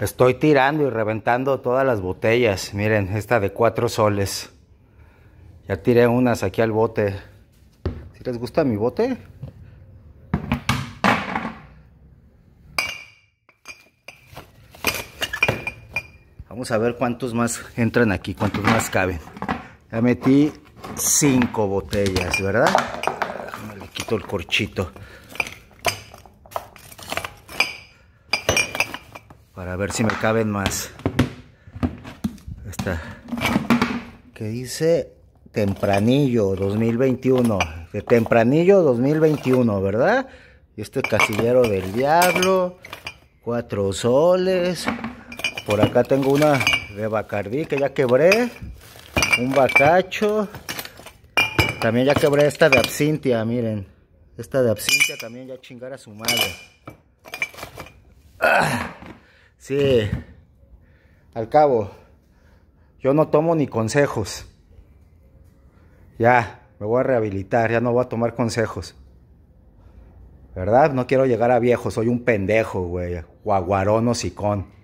Estoy tirando y reventando todas las botellas. Miren, esta de cuatro soles. Ya tiré unas aquí al bote. ¿Si les gusta mi bote? Vamos a ver cuántos más entran aquí, cuántos más caben. Ya metí cinco botellas, ¿verdad? le quito el corchito. para ver si me caben más. Esta que dice tempranillo 2021, de tempranillo 2021, ¿verdad? Y este casillero del diablo, cuatro soles. Por acá tengo una de Bacardí que ya quebré, un bacacho. También ya quebré esta de absintia, miren. Esta de absintia también ya chingara a su madre. ¡Ah! Sí. Al cabo, yo no tomo ni consejos. Ya, me voy a rehabilitar, ya no voy a tomar consejos. ¿Verdad? No quiero llegar a viejo, soy un pendejo, güey. Guaguarón o sicón.